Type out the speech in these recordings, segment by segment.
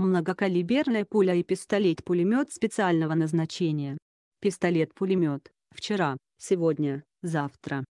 Многокалиберная пуля и пистолет-пулемет специального назначения. Пистолет-пулемет. Вчера, сегодня, завтра.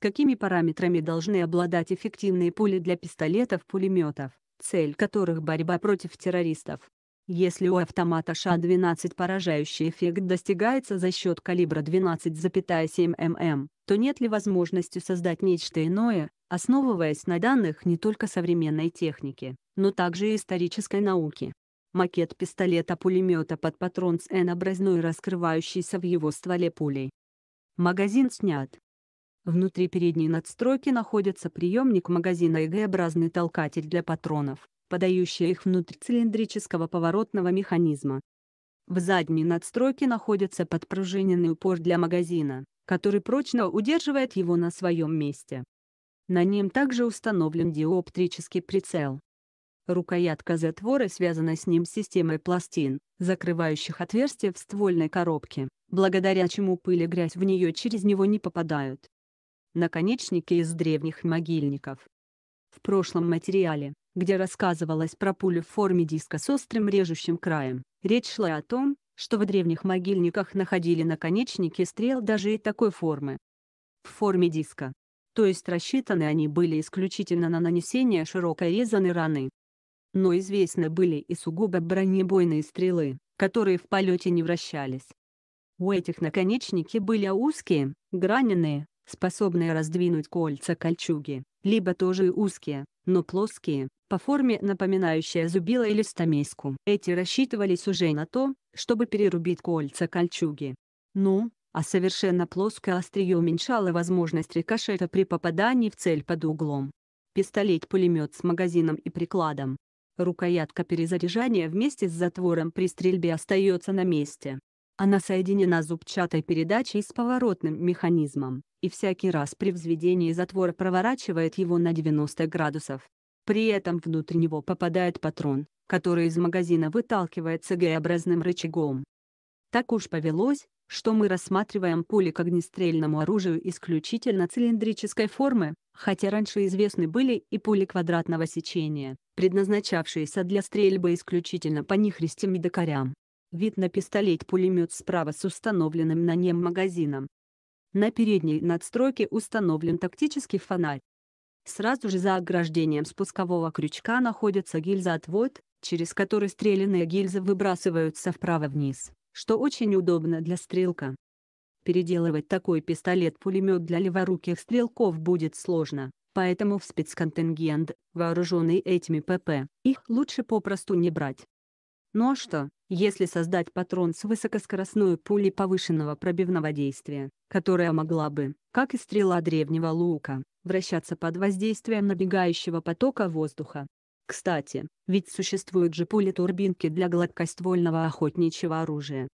Какими параметрами должны обладать эффективные пули для пистолетов-пулеметов, цель которых борьба против террористов? Если у автомата ША-12 поражающий эффект достигается за счет калибра 12,7 мм, то нет ли возможности создать нечто иное, основываясь на данных не только современной техники, но также и исторической науки. Макет пистолета-пулемета под патрон с N-образной раскрывающейся в его стволе пулей. Магазин снят. Внутри передней надстройки находится приемник магазина и Г-образный толкатель для патронов, подающий их внутрь цилиндрического поворотного механизма. В задней надстройке находится подпружиненный упор для магазина, который прочно удерживает его на своем месте. На нем также установлен диоптрический прицел. Рукоятка затвора связана с ним системой пластин, закрывающих отверстие в ствольной коробке, благодаря чему пыль и грязь в нее через него не попадают. Наконечники из древних могильников. В прошлом материале, где рассказывалось про пулю в форме диска с острым режущим краем, речь шла о том, что в древних могильниках находили наконечники стрел даже и такой формы. В форме диска, то есть рассчитаны они были исключительно на нанесение широкой резаной раны. Но известны были и сугубо бронебойные стрелы, которые в полете не вращались. У этих наконечники были узкие, граненые, способные раздвинуть кольца кольчуги, либо тоже узкие, но плоские, по форме напоминающие зубило или стамеску. Эти рассчитывались уже на то, чтобы перерубить кольца кольчуги. Ну, а совершенно плоское острие уменьшало возможность рикошета при попадании в цель под углом. Пистолет-пулемет с магазином и прикладом. Рукоятка перезаряжания вместе с затвором при стрельбе остается на месте. Она соединена зубчатой передачей с поворотным механизмом, и всякий раз при взведении затвора проворачивает его на 90 градусов. При этом внутрь него попадает патрон, который из магазина выталкивается Г-образным рычагом. Так уж повелось, что мы рассматриваем пули к огнестрельному оружию исключительно цилиндрической формы, хотя раньше известны были и пули квадратного сечения, предназначавшиеся для стрельбы исключительно по нехристям и докарям. Вид на пистолет-пулемет справа с установленным на нем магазином. На передней надстройке установлен тактический фонарь. Сразу же за ограждением спускового крючка находится гильза-отвод, через который стрелянные гильзы выбрасываются вправо-вниз что очень удобно для стрелка. Переделывать такой пистолет-пулемет для леворуких стрелков будет сложно, поэтому в спецконтингент, вооруженный этими ПП, их лучше попросту не брать. Ну а что, если создать патрон с высокоскоростной пулей повышенного пробивного действия, которая могла бы, как и стрела древнего лука, вращаться под воздействием набегающего потока воздуха, кстати, ведь существуют же пули-турбинки для гладкоствольного охотничьего оружия.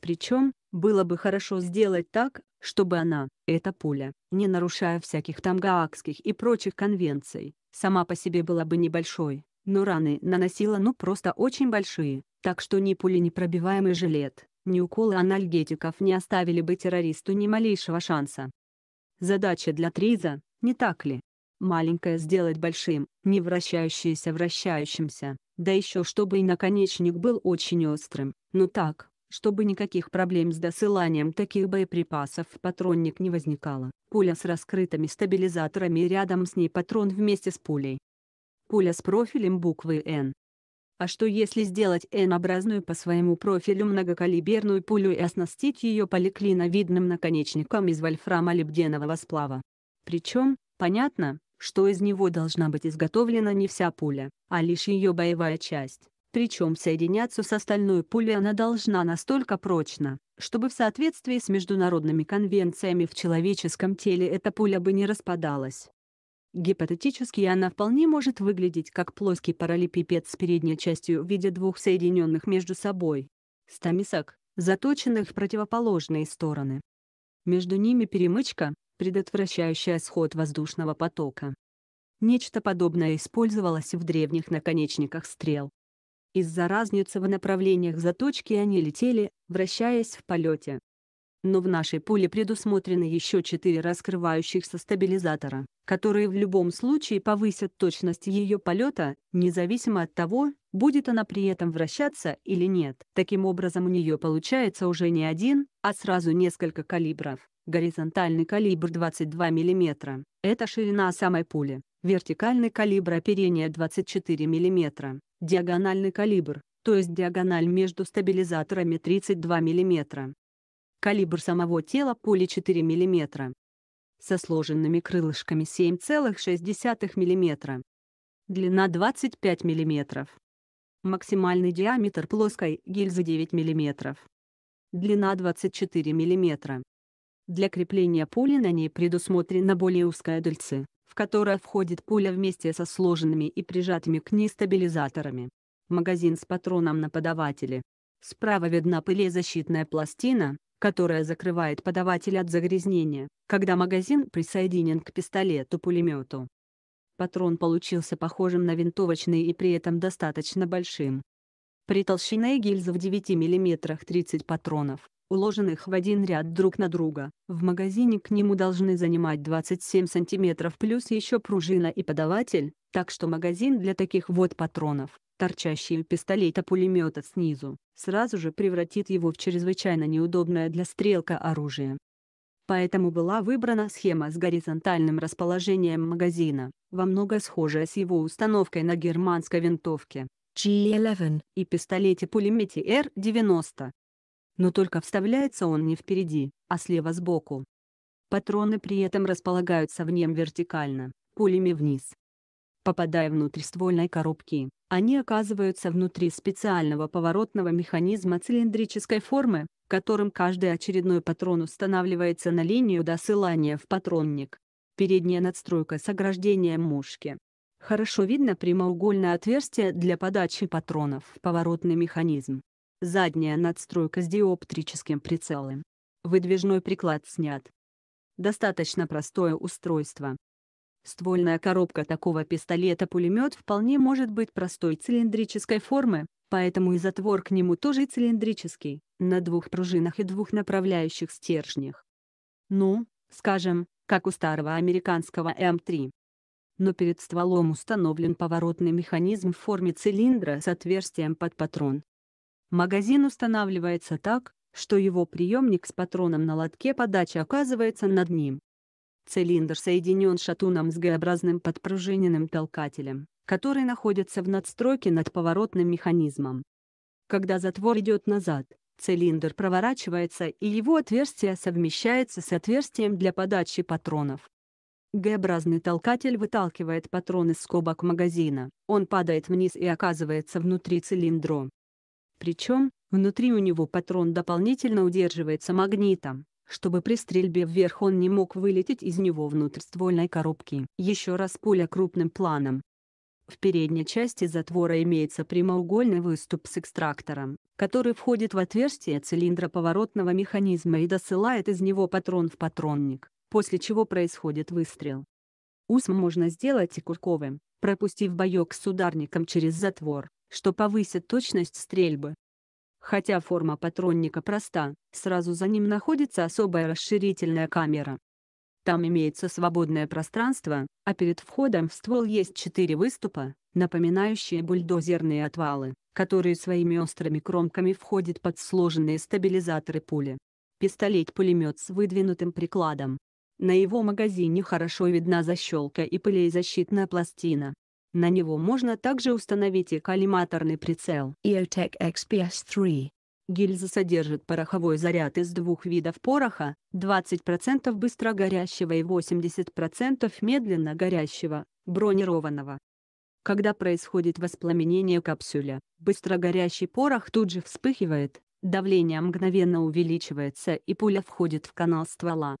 Причем, было бы хорошо сделать так, чтобы она, эта пуля, не нарушая всяких там гаагских и прочих конвенций, сама по себе была бы небольшой, но раны наносила ну просто очень большие, так что ни пули непробиваемый жилет, ни уколы анальгетиков не оставили бы террористу ни малейшего шанса. Задача для Триза, не так ли? маленькое сделать большим, не вращающееся вращающимся, да еще чтобы и наконечник был очень острым, но ну так, чтобы никаких проблем с досыланием таких боеприпасов в патронник не возникало. Пуля с раскрытыми стабилизаторами рядом с ней патрон вместе с пулей. Пуля с профилем буквы «Н». А что если сделать N-образную по своему профилю многокалиберную пулю и оснастить ее поликлиновидным наконечником из вольфрама либденового сплава? Причем, понятно, что из него должна быть изготовлена не вся пуля, а лишь ее боевая часть. Причем соединяться с остальной пулей она должна настолько прочно, чтобы в соответствии с международными конвенциями в человеческом теле эта пуля бы не распадалась. Гипотетически она вполне может выглядеть как плоский параллелепипед с передней частью в виде двух соединенных между собой стамесок, заточенных в противоположные стороны. Между ними перемычка, предотвращающая сход воздушного потока. Нечто подобное использовалось в древних наконечниках стрел. Из-за разницы в направлениях заточки они летели, вращаясь в полете. Но в нашей пуле предусмотрены еще четыре раскрывающихся стабилизатора, которые в любом случае повысят точность ее полета, независимо от того, будет она при этом вращаться или нет. Таким образом у нее получается уже не один, а сразу несколько калибров горизонтальный калибр 22 мм, это ширина самой пули, вертикальный калибр оперения 24 мм, диагональный калибр, то есть диагональ между стабилизаторами 32 мм. Калибр самого тела пули 4 мм. Со сложенными крылышками 7,6 мм. Длина 25 мм. Максимальный диаметр плоской гильзы 9 мм. Длина 24 мм. Для крепления пули на ней предусмотрена более узкая дульце, в которое входит пуля вместе со сложенными и прижатыми к ней стабилизаторами. Магазин с патроном на подавателе. Справа видна пылезащитная пластина, которая закрывает подаватель от загрязнения, когда магазин присоединен к пистолету-пулемету. Патрон получился похожим на винтовочный и при этом достаточно большим. При толщине гильзы в 9 мм 30 патронов, уложенных в один ряд друг на друга. В магазине к нему должны занимать 27 сантиметров плюс еще пружина и подаватель, так что магазин для таких вот патронов, торчащий у пистолета-пулемета снизу, сразу же превратит его в чрезвычайно неудобное для стрелка оружие. Поэтому была выбрана схема с горизонтальным расположением магазина, во много схожая с его установкой на германской винтовке G11 и пистолете-пулемете R90 но только вставляется он не впереди, а слева сбоку. Патроны при этом располагаются в нем вертикально, пулями вниз. Попадая внутрь ствольной коробки, они оказываются внутри специального поворотного механизма цилиндрической формы, которым каждый очередной патрон устанавливается на линию досылания в патронник. Передняя надстройка с ограждением мушки. Хорошо видно прямоугольное отверстие для подачи патронов в поворотный механизм задняя надстройка с диоптрическим прицелом. Выдвижной приклад снят. Достаточно простое устройство. Ствольная коробка такого пистолета-пулемет вполне может быть простой цилиндрической формы, поэтому и затвор к нему тоже цилиндрический, на двух пружинах и двух направляющих стержнях. Ну, скажем, как у старого американского М3. Эм Но перед стволом установлен поворотный механизм в форме цилиндра с отверстием под патрон. Магазин устанавливается так, что его приемник с патроном на лотке подачи оказывается над ним. Цилиндр соединен шатуном с Г-образным подпружиненным толкателем, который находится в надстройке над поворотным механизмом. Когда затвор идет назад, цилиндр проворачивается и его отверстие совмещается с отверстием для подачи патронов. Г-образный толкатель выталкивает патрон из скобок магазина, он падает вниз и оказывается внутри цилиндра. Причем внутри у него патрон дополнительно удерживается магнитом, чтобы при стрельбе вверх он не мог вылететь из него внутрь ствольной коробки. Еще раз пуля крупным планом. В передней части затвора имеется прямоугольный выступ с экстрактором, который входит в отверстие цилиндра поворотного механизма и досылает из него патрон в патронник, после чего происходит выстрел. Усм можно сделать и курковым, пропустив боек с ударником через затвор что повысит точность стрельбы. Хотя форма патронника проста, сразу за ним находится особая расширительная камера. Там имеется свободное пространство, а перед входом в ствол есть четыре выступа, напоминающие бульдозерные отвалы, которые своими острыми кромками входят под сложенные стабилизаторы пули. Пистолет-пулемет с выдвинутым прикладом. На его магазине хорошо видна защелка и пылей пластина. На него можно также установить и коллиматорный прицел. EOTech XPS-3. Гильза содержит пороховой заряд из двух видов пороха, 20% быстро горящего и 80% медленно горящего, бронированного. Когда происходит воспламенение капсюля, быстро горящий порох тут же вспыхивает, давление мгновенно увеличивается и пуля входит в канал ствола.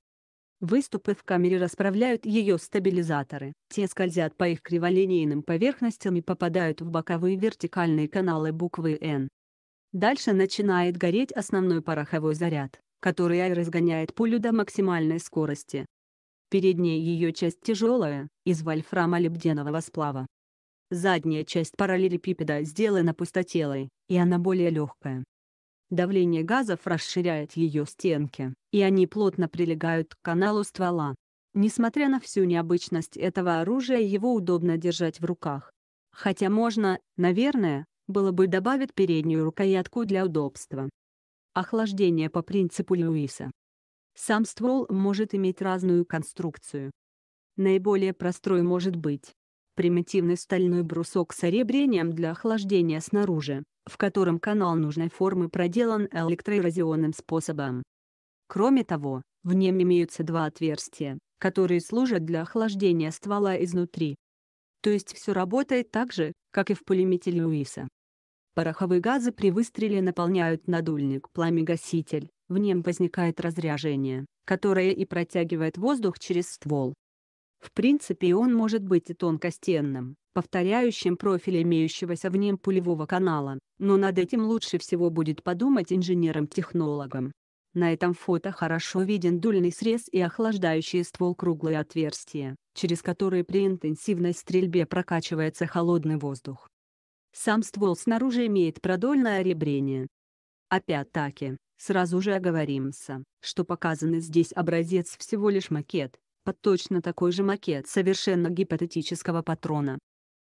Выступы в камере расправляют ее стабилизаторы. Те скользят по их криволинейным поверхностям и попадают в боковые вертикальные каналы буквы «Н». Дальше начинает гореть основной пороховой заряд, который разгоняет пулю до максимальной скорости. Передняя ее часть тяжелая, из вольфрама-лебденового сплава. Задняя часть параллелепипеда сделана пустотелой, и она более легкая. Давление газов расширяет ее стенки, и они плотно прилегают к каналу ствола. Несмотря на всю необычность этого оружия его удобно держать в руках. Хотя можно, наверное, было бы добавить переднюю рукоятку для удобства. Охлаждение по принципу Льюиса. Сам ствол может иметь разную конструкцию. Наиболее простой может быть примитивный стальной брусок с оребрением для охлаждения снаружи, в котором канал нужной формы проделан электроэрозионным способом. Кроме того, в нем имеются два отверстия, которые служат для охлаждения ствола изнутри. То есть все работает так же, как и в пулемете Льюиса. Пороховые газы при выстреле наполняют надульник пламегаситель, в нем возникает разряжение, которое и протягивает воздух через ствол. В принципе, он может быть и тонкостенным, повторяющим профиль имеющегося в нем пулевого канала, но над этим лучше всего будет подумать инженером-технологом. На этом фото хорошо виден дульный срез и охлаждающий ствол круглые отверстия, через которые при интенсивной стрельбе прокачивается холодный воздух. Сам ствол снаружи имеет продольное ребрение. Опять-таки, сразу же оговоримся, что показанный здесь образец всего лишь макет, под точно такой же макет совершенно гипотетического патрона.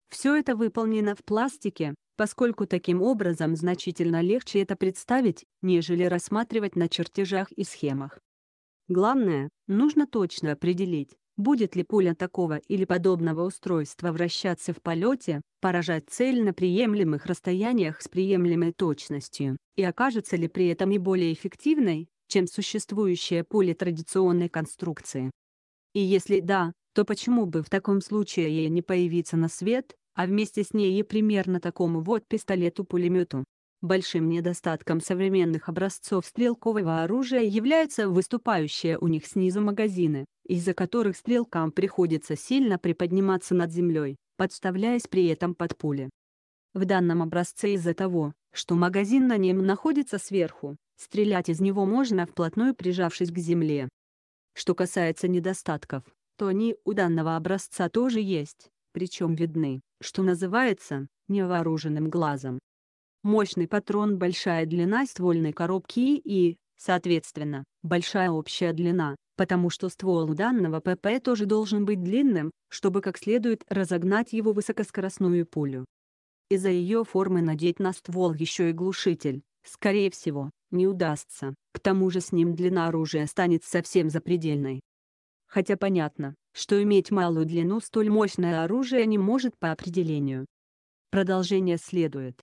Все это выполнено в пластике, поскольку таким образом значительно легче это представить, нежели рассматривать на чертежах и схемах. Главное, нужно точно определить, будет ли пуля такого или подобного устройства вращаться в полете, поражать цель на приемлемых расстояниях с приемлемой точностью, и окажется ли при этом и более эффективной, чем существующее поле традиционной конструкции. И если да, то почему бы в таком случае ей не появиться на свет, а вместе с ней и примерно такому вот пистолету-пулемету? Большим недостатком современных образцов стрелкового оружия являются выступающие у них снизу магазины, из-за которых стрелкам приходится сильно приподниматься над землей, подставляясь при этом под пули. В данном образце из-за того, что магазин на нем находится сверху, стрелять из него можно вплотную прижавшись к земле, что касается недостатков, то они у данного образца тоже есть, причем видны, что называется, невооруженным глазом. Мощный патрон большая длина ствольной коробки и, соответственно, большая общая длина, потому что ствол у данного ПП тоже должен быть длинным, чтобы как следует разогнать его высокоскоростную пулю. Из-за ее формы надеть на ствол еще и глушитель, скорее всего, не удастся. К тому же с ним длина оружия станет совсем запредельной. Хотя понятно, что иметь малую длину столь мощное оружие не может по определению. Продолжение следует.